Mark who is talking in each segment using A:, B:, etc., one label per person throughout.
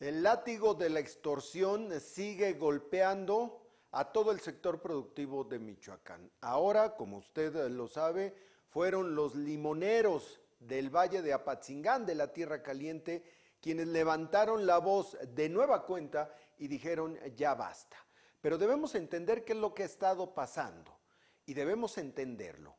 A: El látigo de la extorsión sigue golpeando a todo el sector productivo de Michoacán. Ahora, como usted eh, lo sabe, fueron los limoneros del Valle de Apatzingán, de la Tierra Caliente, quienes levantaron la voz de nueva cuenta y dijeron ya basta. Pero debemos entender qué es lo que ha estado pasando y debemos entenderlo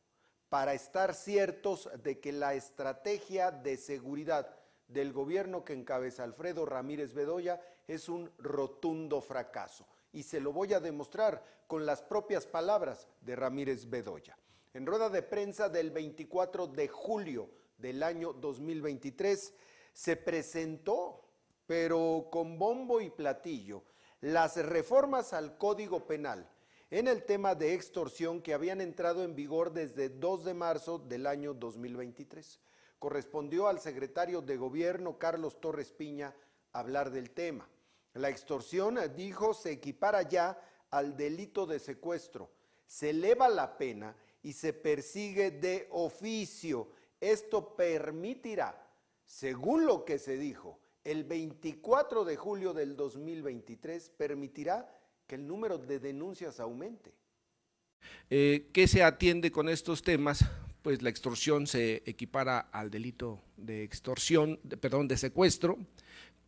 A: para estar ciertos de que la estrategia de seguridad del gobierno que encabeza Alfredo Ramírez Bedoya es un rotundo fracaso. Y se lo voy a demostrar con las propias palabras de Ramírez Bedoya. En rueda de prensa del 24 de julio del año 2023 se presentó, pero con bombo y platillo, las reformas al Código Penal en el tema de extorsión que habían entrado en vigor desde 2 de marzo del año 2023 correspondió al secretario de Gobierno Carlos Torres Piña hablar del tema. La extorsión, dijo, se equipara ya al delito de secuestro. Se eleva la pena y se persigue de oficio. Esto permitirá, según lo que se dijo, el 24 de julio del 2023, permitirá que el número de denuncias aumente.
B: Eh, ¿Qué se atiende con estos temas? pues la extorsión se equipara al delito de extorsión, perdón, de secuestro,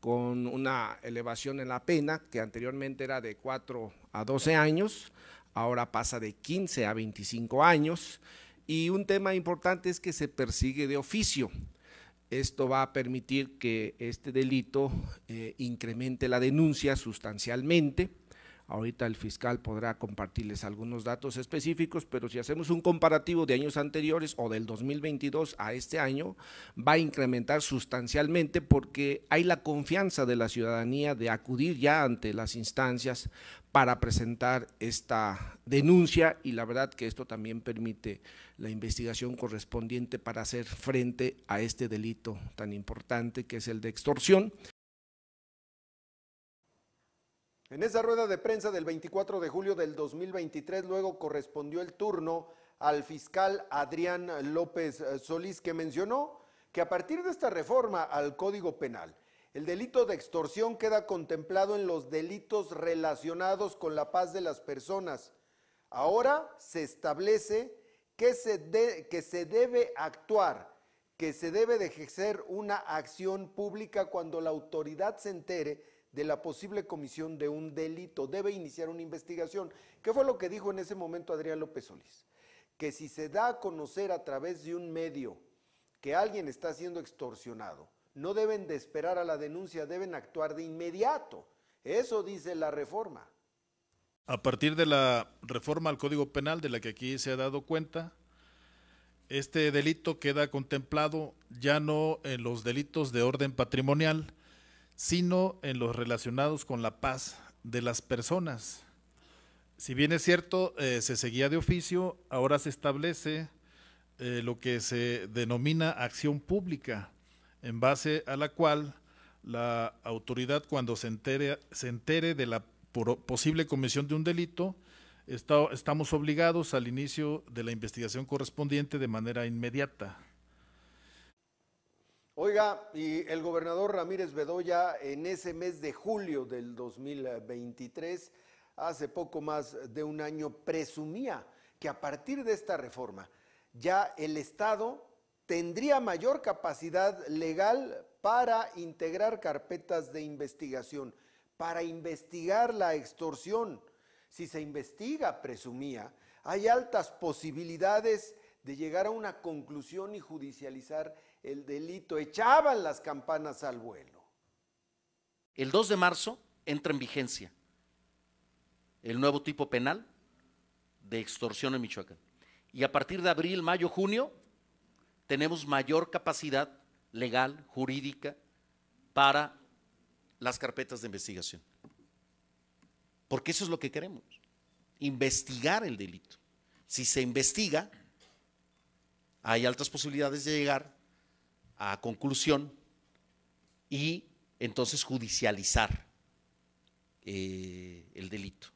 B: con una elevación en la pena que anteriormente era de 4 a 12 años, ahora pasa de 15 a 25 años. Y un tema importante es que se persigue de oficio. Esto va a permitir que este delito eh, incremente la denuncia sustancialmente Ahorita el fiscal podrá compartirles algunos datos específicos, pero si hacemos un comparativo de años anteriores o del 2022 a este año, va a incrementar sustancialmente porque hay la confianza de la ciudadanía de acudir ya ante las instancias para presentar esta denuncia y la verdad que esto también permite la investigación correspondiente para hacer frente a este delito tan importante que es el de extorsión.
A: En esa rueda de prensa del 24 de julio del 2023, luego correspondió el turno al fiscal Adrián López eh, Solís, que mencionó que a partir de esta reforma al Código Penal, el delito de extorsión queda contemplado en los delitos relacionados con la paz de las personas. Ahora se establece que se, que se debe actuar, que se debe de ejercer una acción pública cuando la autoridad se entere de la posible comisión de un delito. Debe iniciar una investigación. ¿Qué fue lo que dijo en ese momento Adrián López Solís? Que si se da a conocer a través de un medio que alguien está siendo extorsionado, no deben de esperar a la denuncia, deben actuar de inmediato. Eso dice la reforma.
C: A partir de la reforma al Código Penal de la que aquí se ha dado cuenta, este delito queda contemplado ya no en los delitos de orden patrimonial, sino en los relacionados con la paz de las personas. Si bien es cierto, eh, se seguía de oficio, ahora se establece eh, lo que se denomina acción pública, en base a la cual la autoridad cuando se entere, se entere de la posible comisión de un delito, estamos obligados al inicio de la investigación correspondiente de manera inmediata.
A: Oiga, y el gobernador Ramírez Bedoya en ese mes de julio del 2023, hace poco más de un año, presumía que a partir de esta reforma ya el Estado tendría mayor capacidad legal para integrar carpetas de investigación, para investigar la extorsión. Si se investiga, presumía, hay altas posibilidades de llegar a una conclusión y judicializar el delito, echaban las campanas al vuelo.
D: El 2 de marzo entra en vigencia el nuevo tipo penal de extorsión en Michoacán. Y a partir de abril, mayo, junio, tenemos mayor capacidad legal, jurídica, para las carpetas de investigación. Porque eso es lo que queremos, investigar el delito. Si se investiga, hay altas posibilidades de llegar a conclusión y entonces judicializar eh, el delito.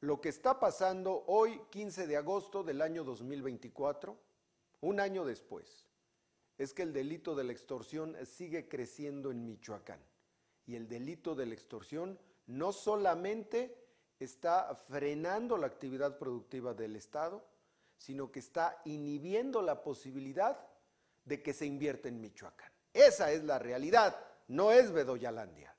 A: Lo que está pasando hoy, 15 de agosto del año 2024, un año después, es que el delito de la extorsión sigue creciendo en Michoacán. Y el delito de la extorsión no solamente está frenando la actividad productiva del Estado, sino que está inhibiendo la posibilidad de que se invierte en Michoacán. Esa es la realidad, no es Bedoyalandia.